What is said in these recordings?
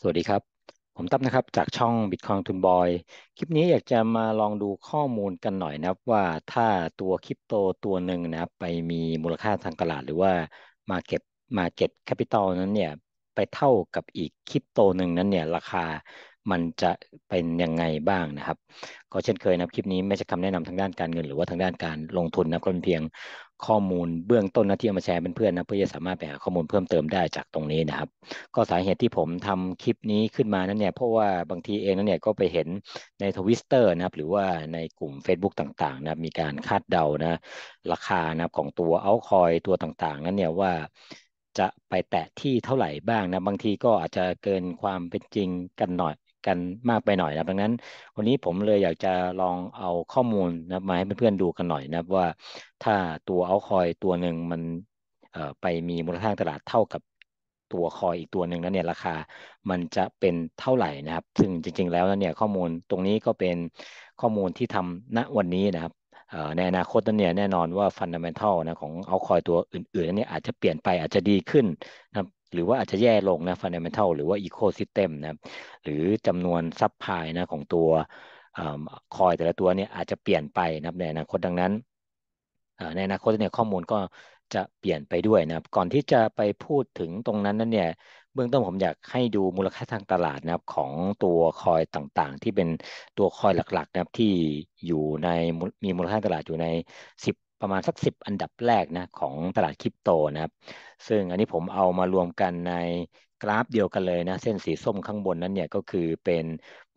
สวัสดีครับผมตั้มนะครับจากช่อง Bitcoin ทุนบอยคลิปนี้อยากจะมาลองดูข้อมูลกันหน่อยนะครับ ว่าถ้าตัวคริปโตตัวหนึ่งนะครับ ไปมีมูลค่าทางตลาดหรือว่า Market Market Capital นั้นเนี่ยไปเท่ากับอีกคริปโตหนึ่งนั้นเนี่ยราคามันจะเป็นยังไงบ้างนะครับก็เช่นเคยนะคลิปนี้ไม่ใช่คำแนะนำทางด้านการเงิน หรือว่าทางด้านการลงทุนนะครับเป็นเพียงข้อมูลเบื้องต้นนะที่เอามาแชร์เเพื่อนๆนะเพื่อจะสามารถไปหาข้อมูลเพิ่มเติมได้จากตรงนี้นะครับ ก็สาเหตุที่ผมทำคลิปนี้ขึ้นมานั้นเนี่ยเพราะว่าบางทีเองนั้นเนี่ยก็ไปเห็นในทวิสเตอร์นะครับหรือว่าในกลุ่ม Facebook ต่างๆนะมีการคาดเดานะราคานะของตัวเอาคอยตัวต่างๆนั้นเนี่ยว่าจะไปแตะที่เท่าไหร่บ้างนะบางทีก็อาจจะเกินความเป็นจริงกันหน่อยกันมากไปหน่อยนะดังนั้นวันนี้ผมเลยอยากจะลองเอาข้อมูลนะมาให้เพื่อนๆดูกันหน่อยนะว่าถ้าตัวเอาคอยตัวหนึ่งมันไปมีมูลค่าตลาดเท่ากับตัวคอยอีกตัวหนึ่งนั้นเนี่ยราคามันจะเป็นเท่าไหร่นะครับ ซึ่งจริงๆแล้วเนี่ยข้อมูลตรงนี้ก็เป็นข้อมูลที่ทำณวันนี้นะครับในอนาคตนัเนี่ยแน่นอนว่าฟันดัมเมนทัลนะของเอาคอยตัวอื่นๆนี่อาจจะเปลี่ยนไปอาจจะดีขึ้นนะครับหรือว่าอาจจะแย่ลงนะฟันเดเมนทัลหรือว่าอีโคซิสเต็มนะหรือจำนวนซับพายนะของตัวคอยแต่ละตัวเนี่ยอาจจะเปลี่ยนไปนะในอนาคตดังนั้นในอนาคตเนี่ยข้อมูลก็จะเปลี่ยนไปด้วยนะก่อนที่จะไปพูดถึงตรงนั้นนั่นเนี่ยเบื้องต้นผมอยากให้ดูมูลค่าทางตลาดนะครับของตัวคอยต่างๆ ที่เป็นตัวคอยหลักๆนะครับที่อยู่ในมีมูลค่าตลาดอยู่ใน 10ประมาณสักิบอันดับแรกนะของตลาดคริปโตนะครับ ซึ่งอันนี้ผมเอามารวมกันในกราฟเดียวกันเลยนะ เส้นสีส้มข้างบนนั้นเนี่ยก็คือเป็น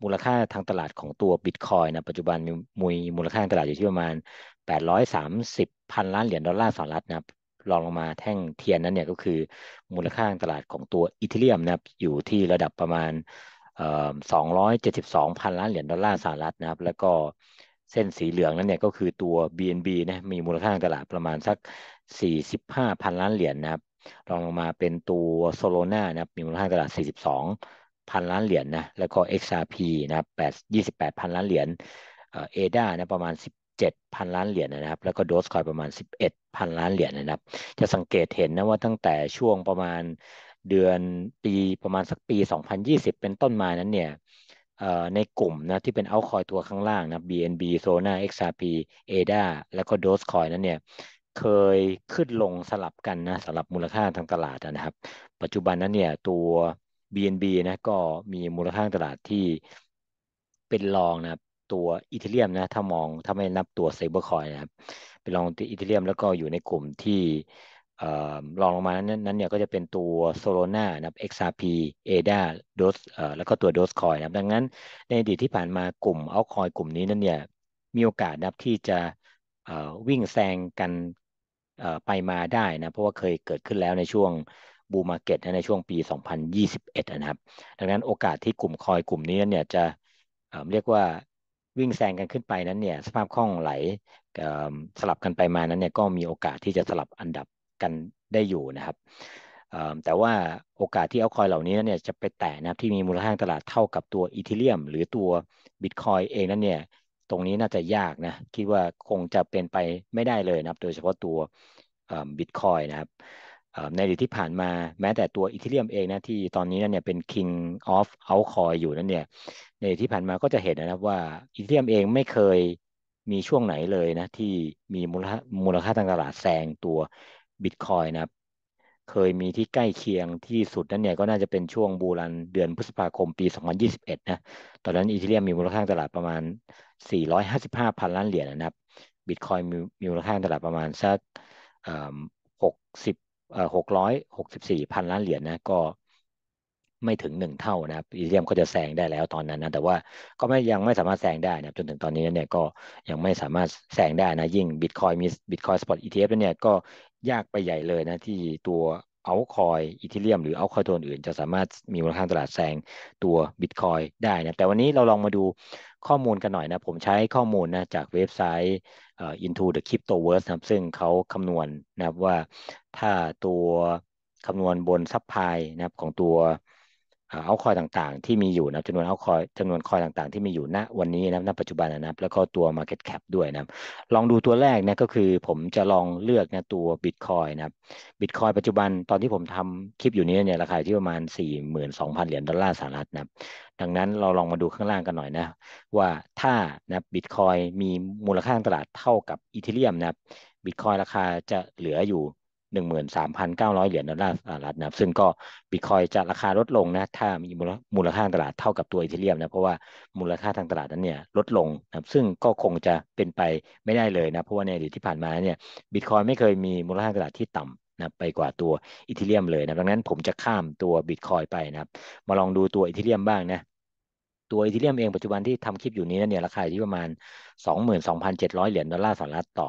มูลค่าทางตลาดของตัวบิตคอยนะปัจจุบันมีมูลมูลค่าทางตลาดอยู่ที่ประมาณ 830พันล้านเหรียญดอลลาร์สหรัฐนะครับองลงมาแท่งเทียนนั้นเนี่ยก็คือ มูลค่าตลาดของตัวอีเทเรียมนะครับอยู่ที่ระดับประมาณ272พันล้านเหรียญดอลลาร์สหรัฐนะครับ แล้วก็เส้นสีเหลืองนั้นเนี่ยก็คือตัว BNB นะมีมูลค่าตลาดประมาณสัก 45พันล้านเหรียญนนะครับ รองลงมาเป็นตัวโซโลนานะครับมีมูลค่าตลาด 42พันล้านเหรียญนนะ แล้วก็ XRP นะครับ8 28พันล้านเหรียญ เอด้านะประมาณ 17พันล้านเหรียญนนะครับ แล้วก็โดสคอยประมาณ 11พันล้านเหรียญนนะครับ จะสังเกตเห็นนะว่าตั้งแต่ช่วงประมาณเดือนปีประมาณสักปี 2020 เป็นต้นมานั้นเนี่ยในกลุ่มนะ ที่เป็นเอาคอยตัวข้างล่างนะ BNB s o n a XRP ADA แล้วก็ Dogecoin นั้น เนี่ย เคยขึ้นลงสลับกันนะสำหรับมูลค่าทางตลาดนะครับ ปัจจุบันนั้นเนี่ยตัว BNB นะ ก็มีมูลค่าตลาดที่เป็นรองนะตัวอีเทเรียมนะ ถ้ามองถ้าไม่นับตัวเซเบอร์คอยนะครับ เป็นรองตัวอีเทเรียมแล้วก็อยู่ในกลุ่มที่รองลงมานั้นนั้นเนี่ยก็จะเป็นตัวโซโลนานะครับ XRP ADA DOS แล้วก็ตัว d o ส e c o i นะครับดังนั้นในอดีตที่ผ่านมากลุ่ม a l t c o i กลุ่มนี้นั้นเนี่ย มีโอกาสนะับที่จะวิ่งแซงกันไปมาได้นะ เพราะว่าเคยเกิดขึ้นแล้วในช่วงบูมมาเก็ตในช่วงปี 2021นะครับ ดังนั้นโอกาสที่กลุ่มคอยกลุ่มนี้นนเนี่ยจะเรียกว่าวิ่งแซงกันขึ้นไปนั้นเนี่ยสภาพคล่องไหลสลับกันไปมานั้นเนี่ยก็มีโอกาสที่จะสลับอันดับกันได้อยู่นะครับแต่ว่าโอกาสที่เอาคอยเหล่านี้เนี่ยจะไปแตะนะครับที่มีมูลค่าตลาดเท่ากับตัวอีทิเลียมหรือตัวบิตคอยเองนั้นเนี่ย ตรงนี้น่าจะยากนะ คิดว่าคงจะเป็นไปไม่ได้เลยนะครับ โดยเฉพาะตัวบิตคอยนะครับ ในอดีตที่ผ่านมาแม้แต่ตัวอีทิเลียมเองนะที่ตอนนี้นนัเนี่ยเป็น King of Altcoin อยู่นั่นเนี่ย ในอดีตที่ผ่านมาก็จะเห็นนะครับว่าอีทิเลียมเองไม่เคยมีช่วงไหนเลยนะที่มีมูลค่ามูลค่าทางตลาดแซงตัวบิตคอยนะครับเคยมีที่ใกล้เคียงที่สุดนั้นเนี่ยก็น่าจะเป็นช่วงบูรันเดือนพฤษภาคมปี 2021 นะ ตอนนั้นอีเทเรียมมีมูลค่าตลาดประมาณ 455พันล้านเหรียญนนะครับบิตคอยมีมูลค่าตลาดประมาณ สักหกเอ่อหกร้อยหกสิบสี่พันล้านเหรียญนะ ก็ ไม่ถึงหนึ่งเท่านะครับอีเทียมก็จะแซงได้แล้วตอนนั้นนะ แต่ว่าก็ไม่ยังไม่สามารถแซงได้นะจนถึงตอนนี้เนี่ยก็ยังไม่สามารถแซงได้นะยิ่งบิตคอยมีบิตคอยสปอตอีทีเอฟเนี่ยก็ยากไปใหญ่เลยนะ ที่ตัวเอาคอยอีทิเลียมหรือเอาคอยตัวอื่นจะสามารถมีมูลค่าตลาดแซงตัวบิตคอยได้นะ แต่วันนี้เราลองมาดูข้อมูลกันหน่อยนะ ผมใช้ข้อมูลนะจากเว็บไซต์ Into the Cryptoverse นะครับซึ่งเขาคำนวณนนะครับว่าถ้าตัวคำนวณบนซับพลายนะครับ ของตัวเอาคอยต่างๆที่มีอยู่นะจำนวนเอาคอยจำนวนคอยต่างๆที่มีอยู่ณวันนี้นะณปัจจุบันนะแล้วก็ตัว Market Cap ด้วยนะลองดูตัวแรกนะก็คือผมจะลองเลือกนะตัว Bitcoin นะบ Bitcoin ปัจจุบันตอนที่ผมทำคลิปอยู่นี้เนี่ยราคาที่ประมาณ 42,000 เหรียญดอลลาร์สหรัฐนะดังนั้นเราลองมาดูข้างล่างกันหน่อยนะว่าถ้านะบิตคอยมีมูลค่าตลาดเท่ากับอีเทเรียมนะบิตคอยราคาจะเหลืออยู่หนึ่งหมื่นสามพันเก้าร้อยเหรียญดอลลาร์สหรัฐนะครับ ซึ่งก็บิตคอยจะราคาลดลงนะถ้ามีมูลค่าทางตลาดเท่ากับตัวอีเทเรียมนะเพราะว่ามูลค่าทางตลาดนั้นเนี่ยลดลงนะครับซึ่งก็คงจะเป็นไปไม่ได้เลยนะเพราะว่าในอดีตที่ผ่านมาเนี่ยบิตคอยไม่เคยมีมูลค่าตลาดที่ต่ำนะไปกว่าตัวอีเทเรียมเลยนะดังนั้นผมจะข้ามตัวบิตคอยไปนะครับมาลองดูตัวอีเทเรียมบ้างนะตัวอีเทเรียมเองปัจจุบันที่ทำคลิปอยู่นี้นเนี่ยราคาอยู่ที่ประมาณ 22,700เหรียญดอลลาร์สหรัฐต่อ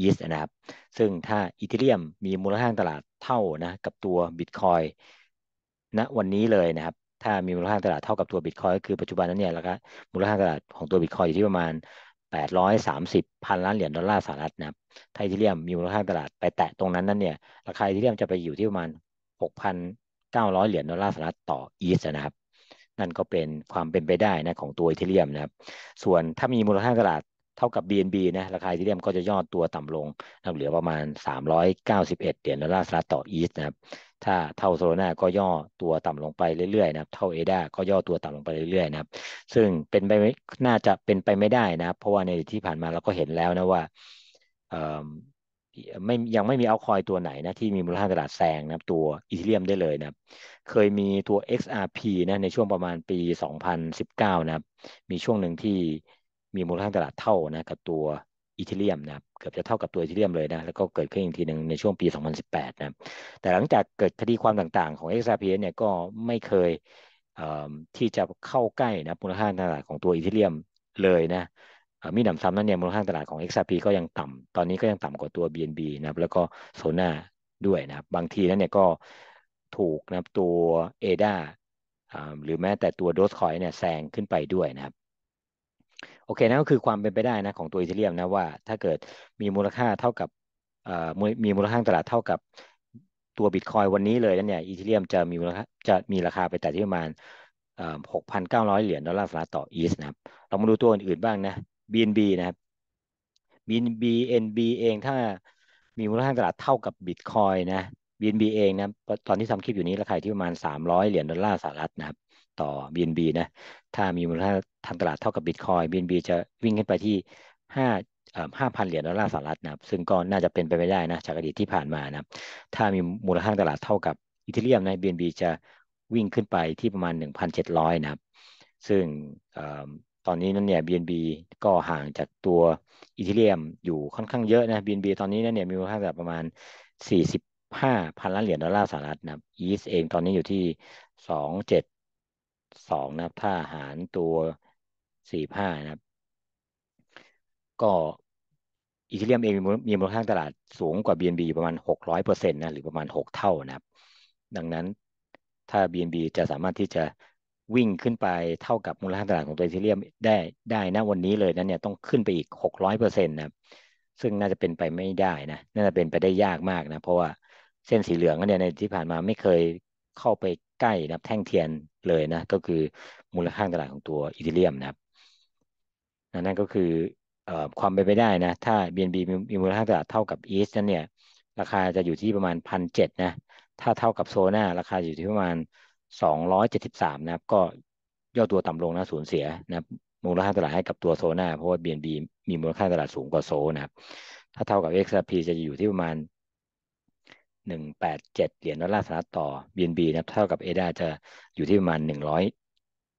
e ี s นะครับ ซึ่งถ้าอีเทเรียมมีมูลค่าตลาดเท่านะกับตัวบิตคอยณวันนี้เลยนะครับ ถ้ามีมูลค่าตลาดเท่า กับตัวบิตคอยก็คือปัจจุบันนั้นเนี่ยราคามูลค่าตลาดของตัวบิตคอยอยู่ที่ประมาณ830พันล้านเหรียญดอลลาร์สหรัฐนะครับ ถ้าอีเทเรียมมีมูลค่าตลาดไปแตะตรงนั้นนั่นเนี่ยราคาอีเทเรียมจะไปอยู่ที่ประมาณ6,900เหรียญดอลลาร์สหรัฐต่ออีสนะครับ นั่นก็เป็นความเป็นไปได้นะของตัวอีเทเรียมนะครับ ส่วนถ้ามีมูลค่าตลาดเท่ากับ BNB นะราคาอีเทเรียมก็จะย่อตัวต่ำลงนะเหลือประมาณ 391เหรียญดอลลาร์สหรัฐต่ออีสนะครับ ถ้าเท่าโซโลนาก็ย่อตัวต่ำลงไปเรื่อยๆ นะครับ เท่าเอดาก็ย่อตัวต่ำลงไปเรื่อยๆนะครับ ซึ่งเป็นไปน่าจะเป็นไปไม่ได้นะครับ เพราะว่าในที่ผ่านมาเราก็เห็นแล้วนะว่าไม่ยังไม่มีเอาคอยตัวไหนนะที่มีมูลค่าตลาดแซงนะตัวอีเทเรียมได้เลยนะเคยมีตัว XRP นะในช่วงประมาณปี 2019 นะครับ มีช่วงหนึ่งที่มีมูลค่าตลาดเท่านะกับตัวอีเทเรียมนะครับเกือบจะเท่ากับตัวอีเทเรียมเลยนะแล้วก็เกิดขึ้นอีกทีหนึ่งในช่วงปี 2018นะแต่หลังจากเกิดคดีความต่างๆของ x r p เนี่ยก็ไม่เคยที่จะเข้าใกล้นะมูลค่าตลาดของตัวอีเทเรียมเลยนะมีหนำซ้ำนั้นเนี่ยมูลค่าตลาดของ XRP ก็ยังต่ำตอนนี้ก็ยังต่ำกว่าตัว BNB นะแล้วก็โซน่าด้วยนะบบางทีนั้นเนี่ยก็ถูกนะตัว ADA หรือแม้แต่ตัวโดสคอยเนี่ยแซงขึ้นไปด้วยนะครับโอเคนั่นก็คือความเป็นไปได้นะของตัวอีเทเรียมนะว่าถ้าเกิดมีมูลค่าเท่ากับมีมูลค่าตลาดเท่ากับตัวบิตคอยวันนี้เลยนั่นเนี่ยอีเทเรียมจะมีมูลค่าจะมีราคาไปแต่ที่ประมาณหกพันเก้าร้อยเหรียญดอลลาร์สหรัฐต่ออีสนะครับเรามาดูตัวอื่นๆบ้างนะ BNB นะครับ BNB NB เองถ้ามีมูลค่าตลาดเท่ากับบิตคอยนะ BNB เองนะตอนที่ทำคลิปอยู่นี้ราคาที่ประมาณสามร้อยเหรียญดอลลาร์สหรัฐนะครับต่อ BNB นะถ้ามีมูลค่าทางตลาดเท่ากับ Bitcoin BNB จะวิ่งขึ้นไปที่5ห้าพันเหรียญดอลลาร์สหรัฐนะซึ่งก็น่าจะเป็นไปไม่ได้นะจากอดีตที่ผ่านมานะถ้ามีมูลค่าตลาดเท่ากับอีเทเรียมนะ BNB จะวิ่งขึ้นไปที่ประมาณ 1,700นะครับซึ่งตอนนี้นั่นเนี่ย BNB ก็ห่างจากตัวอีเทเรียมอยู่ค่อนข้างเยอะนะ BNB ตอนนี้นั่นเนี่ยมีมูลค่าตลาดประมาณ 45 0 0 0ล้านเหรียญดอลลาร์สหรัฐนะ ETH เอง ตอนนี้อยู่ที่ 2 7สองนะครับ ถ้าหาร ตัวสี่ห้านะครับ ก็อีเทเรียมเองมี มูลค่าตลาดสูงกว่า BNB ประมาณ 600%นตนะหรือประมาณ 6 เท่านะครับดังนั้นถ้า BNB จะสามารถที่จะวิ่งขึ้นไปเท่ากับมูลค่าตลาดของตัวอีเทเรียมได้ได้ นะวันนี้เลยนั้นเนี่ยต้องขึ้นไปอีก 600%นะครับซึ่งน่าจะเป็นไปไม่ได้นะน่าจะเป็นไปได้ยากมากนะเพราะว่าเส้นสีเหลืองเนี่ยในที่ผ่านมาไม่เคยเข้าไปใกล้นะแท่งเทียนเลยนะก็คือมูลค่าตลาดของตัวอีเทเรียมนะครับนั่นก็คือความเป็นไปได้นะถ้า BNB มีมูลค่าตลาดเท่ากับ ETH นั่นเนี่ยราคาจะอยู่ที่ประมาณพันเจ็ดนะ ถ้าเท่ากับโซน่าราคาอยู่ที่ประมาณสองร้อยเจ็ดสิบสามนะครับก็ย่อตัวต่ำลงนะสูญเสียนะมูลค่าตลาดให้กับตัวโซน่าเพราะว่า BNB มีมูลค่าตลาดสูงกว่าโซนะครับถ้าเท่ากับ XRP จะอยู่ที่ประมาณหนึ่งแปดเจ็ดเหรียญดอลลาร์สหรัฐต่อ BNB นะเท่ากับ ADA จะอยู่ที่ประมาณหนึ่งร้อย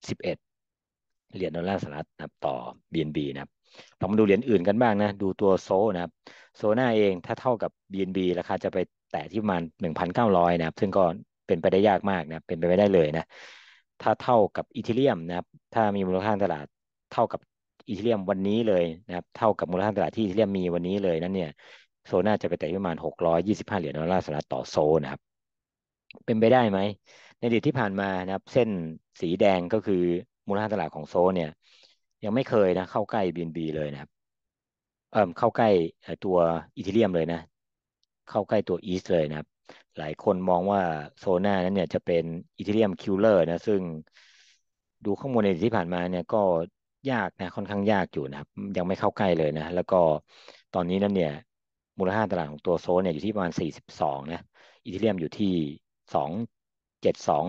สิบเอ็ดเหรียญดอลลาร์สหรัฐต่อ BNB นะครับลองมาดูเหรียญอื่นกันบ้างนะ ดูตัวโซนะครับโซน่าเองถ้าเท่ากับ BNB ราคาจะไปแตะที่ประมาณหนึ่งพันะครับ ซึ่งก็เป็นไปได้ยากมากนะ เป็นไปไม่ได้เลยนะ ถ้าเท่ากับอีเทเรียมนะครับถ้ามีมูลค่าตลาดเท่ากับอีเทเรียมวันนี้เลยนะครับ เท่ากับมูลค่าตลาดที่อีเทเรียมมีวันนี้เลยนั่นเนี่ยโซน่าจะไปแตะประมาณ625เหรียญดอลลาร์สหรัฐต่อโซนะครับ เป็นไปได้ไหม ในอดีตที่ผ่านมานะครับ เส้นสีแดงก็คือมูลค่าตลาดของโซเนี่ย ยังไม่เคยนะ เข้าใกล้บนบีเลยนะครับ เอ่อเข้าใกล้ตัวอีทิเลียมเลยนะ เข้าใกล้ตัวอีสเลยนะครับ หลายคนมองว่าโซน่านั้นเนี่ยจะเป็นอีทิเลียมคิลเลอร์นะ ซึ่งดูข้อมูลในอดีตที่ผ่านมาเนี่ยก็ยากนะค่อนข้างยากอยู่นะครับ ยังไม่เข้าใกล้เลยนะ แล้วก็ตอนนี้นั้นเนี่ยมูลค่าตลาดของตัวโซนเนี่ยอยู่ที่ประมาณ 42 นะอีเทเรียมอยู่ที่ 272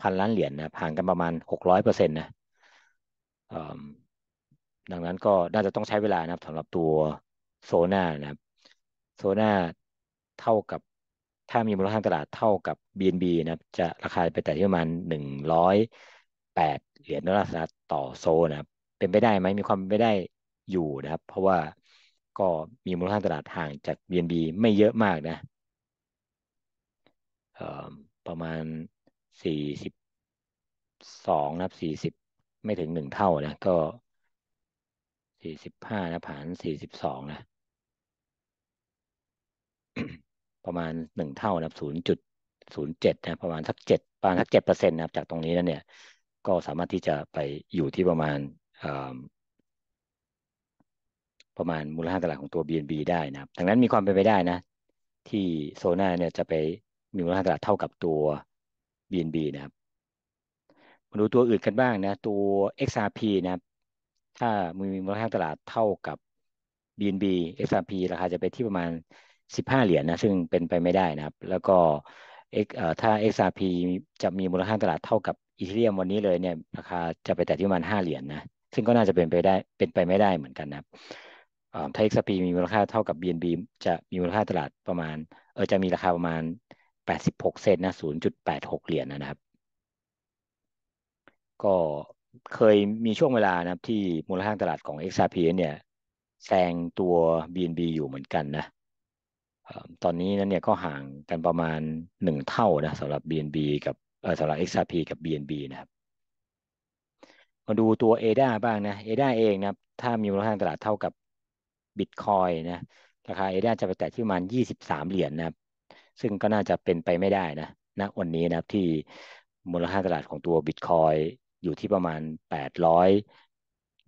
พันล้านเหรียญนนะห่างกันประมาณ 600เปอร์เซ็นต์นะดังนั้นก็น่าจะต้องใช้เวลานะสำหรับตัวโซน่านะโซน่าเท่ากับถ้ามีมูลค่าตลาดเท่ากับ BNB นะจะราคาไปแต่ที่ประมาณ 108 เหรียญดอลลาร์สหรัฐต่อโซนะเป็นไปได้ไหมมีความเป็นไปได้อยู่นะครับ เพราะว่าก็มีมูลค่าตลาดห่างจาก BNB ไม่เยอะมากนะประมาณ42นับ 40 ไม่ถึง 1 เท่านะ ก็ 45นะผ่าน42นะประมาณ 1 เท่านะ0.07นะประมาณสัก7ประมาณสัก7%นะรจากตรงนี้นะเนี่ย ก็สามารถที่จะไปอยู่ที่ประมาณประมาณมูลค่าตลาดของตัว BNB ได้นะครับดังนั้นมีความเป็นไปได้นะที่โซน่าเนี่ยจะไปมีมูลค่าตลาดเท่ากับตัว BNB นะครับมาดูตัวอื่นกันบ้างนะ ตัว XRP นะครับถ้ามีมูลค่าตลาดเท่ากับ BNB XRP ราคาจะไปที่ประมาณ 15 เหรียญนนะซึ่งเป็นไปไม่ได้นะครับ แล้วก็ถ้า XRP จะมีมูลค่าตลาดเท่ากับอีเทเรียมวันนี้เลยเนี่ย ราคาจะไปแต่ที่ประมาณ 5 เหรียญนนะ ซึ่งก็น่าจะเป็นไปได้เป็นไปไม่ได้เหมือนกันนะครับไทยเอ p กซ์ีมีมูลค่าเท่ากับ BNB จะมีมูลค่าตลาดประมาณเออจะมีราคาประมาณ 86เซนนะ0.86 เหรียญนนะครับ ก็เคยมีช่วงเวลานะครับที่มูลค่าตลาดของ XRP เนี่ยแซงตัว BNB อยู่เหมือนกันนะตอนนี้นั้นเนี่ยก็ห่างกันประมาณ 1 เท่านะสำหรับ BNB กับสำหรับ XRP กับ BNB นะครับมาดูตัว ADA บ้างนะ ADA เองนะถ้ามีมูลค่าตลาดเท่ากับบิตคอยนะราคาเอเดียจะไปแตะที่ประมาณ23 เหรียญนนะครับซึ่งก็น่าจะเป็นไปไม่ได้นะณนะวันนี้นะครับ ที่มูลค่าตลาดของตัวบิตคอยอยู่ที่ประมาณ800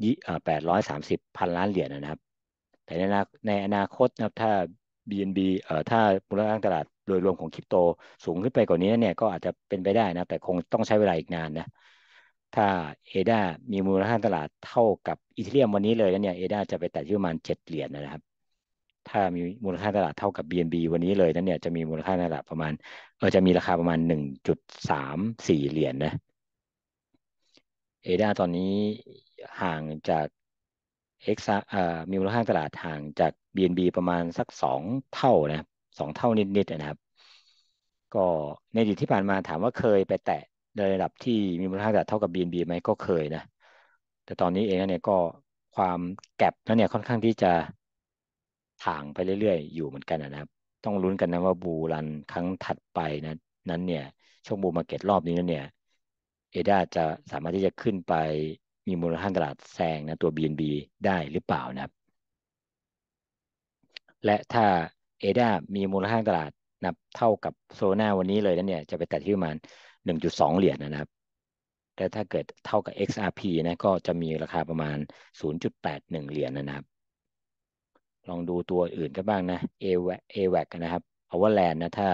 ยี่แปดร้อยสามสิบพันล้านเหรียญนนะครับ แต่ในในอนาคตนะครับถ้า BNB เอ่อถ้ามูลค่าตลาดโดยรวมของคริปโตสูงขึ้นไปกว่านี้เนี่ยก็อาจจะเป็นไปได้นะแต่คงต้องใช้เวลาอีกนานนะถ้าเอดามีมูลค่าตลาดเท่ากับอีเทเรียมวันนี้เลยนวเนี่ยเอดาจะไปแตะที่ประมาณเจ็ดเหรียญนะครับถ้ามีมูลค่าตลาดเท่ากับ BNB วันนี้เลยนันเนี่ยจะมีมูลค่าตลาดประมาณเออจะมีราคาประมาณหนึ่งจุดสามสี่เหรียญนะเอดาตอนนี้ห่างจากเอ็กซ์อ่อมีมูลค่าตลาดห่างจาก BNB ประมาณสักสองเท่านะสองเท่านิดๆนะครับ ก็ในอดีตที่ผ่านมาถามว่าเคยไปแตะในระดับที่มีมูลค่าตลาดเท่ากับ BNB ไหมก็เคยนะแต่ตอนนี้เองเนี่ยก็ความแก็บนั่นเนี่ยค่อนข้างที่จะถ่างไปเรื่อยๆ อยู่เหมือนกันนะครับ ต้องลุ้นกันนะว่าบูรันครั้งถัดไปนะ นั้นเนี่ย ช่วงบูมาเก็ตรอบนี้นั้นเนี่ยเอดาจะสามารถที่จะขึ้นไปมีมูลค่าตลาดแซงนะตัว BNB ได้หรือเปล่านะครับ และถ้าเอดามีมูลค่าตลาดนับเท่ากับโซนาวันนี้เลยนั้นเนี่ยจะไปแตะที่ประมาณ1.2 เหรียญนะครับ แต่ถ้าเกิดเท่ากับ XRP นะ ก็จะมีราคาประมาณ 0.81 เหรียญนนะครับ ลองดูตัวอื่นกันบ้างนะ AWAC นะครับ Overland นะถ้า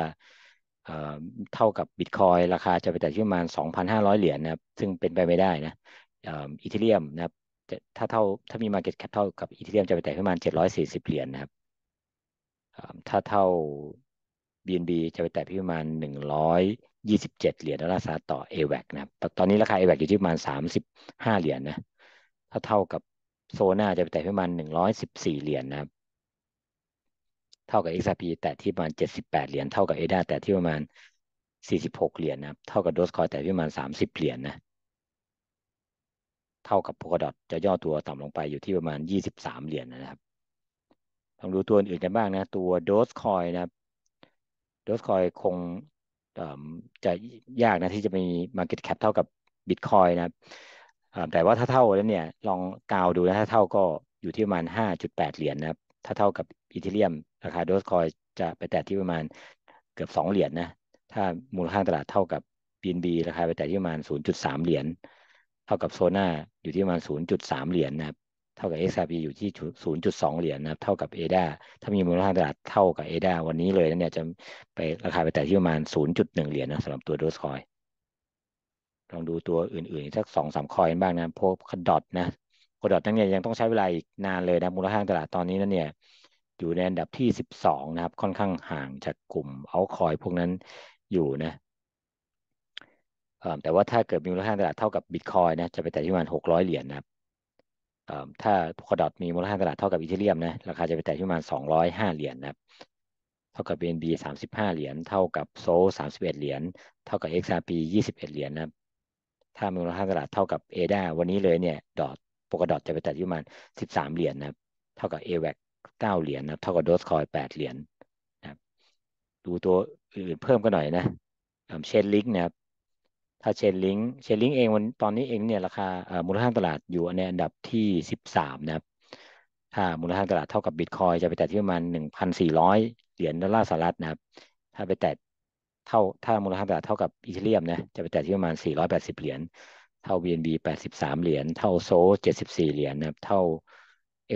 เท่ากับ Bitcoin ราคาจะไปแต่ที่ประมาณ 2,500 เหรียญนนะครับ ซึ่งเป็นไปไม่ได้นะอีเทเรียมนะครับถ้าเท่าถ้ามี Market Cap เท่ากับอีเทเรียมจะไปแต่ประมาณ 740 เหรียญนนะครับถ้าเท่า BNB จะไปแตะที่ประมาณ127เหรียญดอลลาร์สหรัฐต่อ a แ a c นะครับตอนนี้ราคา a แ a c อยู่ที่ประมาณ35เหรียญนนะถ้าเท่ากับโซน่าจะไปแตะที่ประมาณ114เหรียญนนะครับ เท่ากับ XRP แตะที่ประมาณ78เหรียญเท่ากับ ADA แตะที่ประมาณ46เหรียญนนะครับ เท่ากับ Dogecoin แตะที่ประมาณ30เหรียญนนะเท่ากับ Polkadot จะย่อตัวต่ำลงไปอยู่ที่ประมาณ23เหรียญนนะครับลองดูตัวอื่นกันบ้างนะ ตัว Dogecoin นะครับดอทคอยคงจะยากนะที่จะมี Market Cap เท่ากับ Bitcoin นะแต่ว่าถ้าเท่าแล้วเนี่ย ลองกาวดูนะถ้าเท่าก็อยู่ที่ประมาณ 5.8 เหรียญนนะครับถ้าเท่ากับอีเทเรียมราคาดอทคอยจะไปแตะที่ประมาณเกือบ 2 เหรียญนนะถ้ามูลค่าตลาดเท่ากับ BNB ราคาไปแตะที่ประมาณ 0.3 เหรียญ เท่ากับโซน่าอยู่ที่ประมาณ 0.3 เหรียญนนะครับเท่ากับ XRP อยู่ที่ 0.2 เหรียญนะครับ เท่ากับ ADA ถ้ามีมูลค่าตลาดเท่ากับ ADA วันนี้เลยเนี่ยจะไปราคาไปแต่ที่ประมาณ 0.1 เหรียญนะสำหรับตัวดอสคอยลองดูตัวอื่นๆสักสองสามคอยบ้างนะพวกคดอทนะคดอทนั่นเนี่ยยังต้องใช้เวลาอีกนานเลยนะ มูลค่าตลาดตอนนี้นั่นเนี่ยอยู่ในอันดับที่ 12 นะครับ ค่อนข้างห่างจากกลุ่มเอาคอยพวกนั้นอยู่นะแต่ว่าถ้าเกิดมีมูลค่าตลาดเท่ากับบิตคอยนะจะไปแต่ที่ประมาณ 600 เหรียญนะครับถ้าโพคดอทมีมูลค่าตลาดเท่ากับอีเทเรียมนะราคาจะไปแตะที่ประมาณ205เหรียญนนะครับเท่ากับ BNB 35เหรียญเท่ากับโซ31เหรียญเท่ากับ XRP 21เหรียญนะครับ ถ้ามีมูลค่าตลาดเท่ากับ ADA วันนี้เลยเนี่ยดอทโกคดอทจะไปแตะที่ประมาณ13เหรียญนนะครับ เท่ากับ AVAC 9เหรียญนะครับเท่ากับ Dogecoin 8เหรียญนะครับ ดูตัวอื่นเพิ่มกันหน่อยนะเช่นลิงนะครับถ้าเชนลิงเชนลิงเองวันตอนนี้เองเนี่ยราคามูลค่าตลาดอยู่ในอันดับที่13นะครับ ถ้ามูลค่าตลาด เท่ากับบิตคอยจะไปแตะที่ประมาณ1,400เหรียญดอลลาร์สหรัฐนะครับ ถ้าไปแตะเท่าถ้ามูลค่าตลาดเท่ากับอีเทเรียมนะจะไปแตะที่ประมาณ480เหรียญ เท่า BNB 83เหรียญ เท่าโซ74เหรียญนะครับ เท่า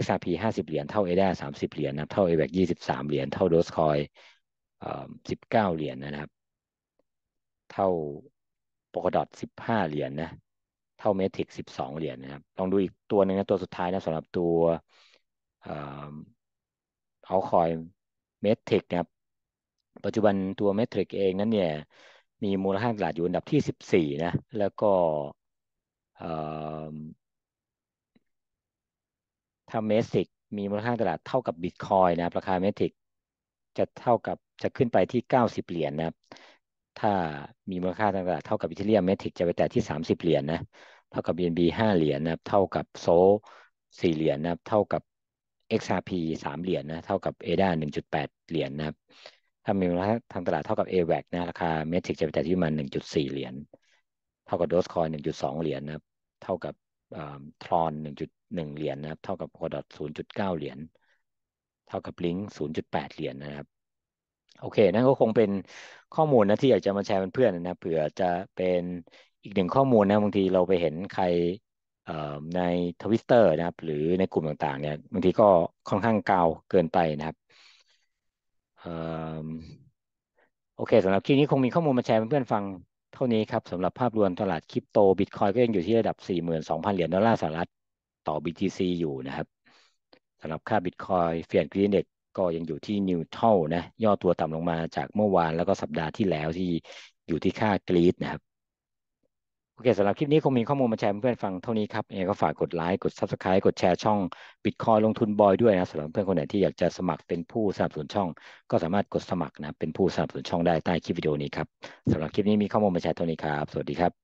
XRP 50เหรียญเท่า ADA 30เหรียญนะครับเท่า AVAX 23เหรียญเท่า Dogecoin 19เหรียญนะครับเท่าโปกดอทสิบห้าเหรียญนนะ เท่าเมทริกสิบสองเหรียญนนะครับลองดูอีกตัวหนึ่งนะตัวสุดท้ายนะสำหรับตัวเอาคอยเมทริกนะครับ ปัจจุบันตัวเมทริกเองนั้นเนี่ย มีมูลค่าตลาดอยู่อันดับที่สิบสี่นะ แล้วก็ถ้าเมริกมีมูลค่าตลาดเท่ากับบิตคอยนะครับราคาเมทริกจะเท่ากับจะขึ้นไปที่เก้าสิบเหรียญนนะครับถ้ามีมูลค่าทางตลาดเท่ากับอีเทเรียมเมทิกจะไปแตะที่30เหรียญนนะเท่ากับ BNB 5เหรียญนนะเท่ากับโซ4เหรียญนนะับเท่ากับ XRP 3เหรียญนนะเท่ากับ ADA 1.8เหรียญนนะถ้ามีมูลค่าทางตลาดเท่ากับ AVAC นะราคาเมทิกจะไปแตะที่ประมาณ1.4เหรียญเท่ากับโดสคอย1.2เหรียญนนะเท่ากับทรอน1.1เหรียญนนะเท่ากับโคดอท0.9เหรียญเท่ากับลิงก์0.8เหรียญนนะครับโอเค นั่นก็คงเป็นข้อมูลนะที่อยากจะมาแชร์เพื่อนๆนะเผื่อจะเป็นอีกหนึ่งข้อมูลนะบางทีเราไปเห็นใครในทวิตเตอร์นะครับ หรือในกลุ่มต่างๆเนี่ยบางทีก็ค่อนข้างเกาเกินไปนะครับ โอเค สำหรับคลิปนี้คงมีข้อมูลมาแชร์เพื่อนๆฟังเท่านี้ครับ สำหรับภาพรวมตลาดคริปโตบิตคอยก็ยังอยู่ที่ระดับ42,000เหรียญดอลลาร์สหรัฐต่อ BTC อยู่นะครับสำหรับค่าบิตคอยเฟียนกรีนเด็กก็ยังอยู่ที่นิวเทลนะย่อตัวต่ำลงมาจากเมื่อวานแล้วก็สัปดาห์ที่แล้วที่อยู่ที่ค่ากรีดนะครับโอเคสำหรับคลิปนี้คงมีข้อมูลมาแชร์เพื่อนฟังเท่านี้ครับเองงก็ฝากกดไลค์กด Subscribe กดแชร์ช่องบิตคอยลงทุนบอยด้วยนะสำหรับเพื่อนคนไหนที่อยากจะสมัครเป็นผู้สนับสนุนช่อง ก็สามารถกดสมัครนะเป็นผู้สนับสนุนช่องได้ใต้คลิปวิดีโอนี้ครับสำหรับคลิปนี้มีข้อมูลมาแชร์เท่านี้ครับสวัสดีครับ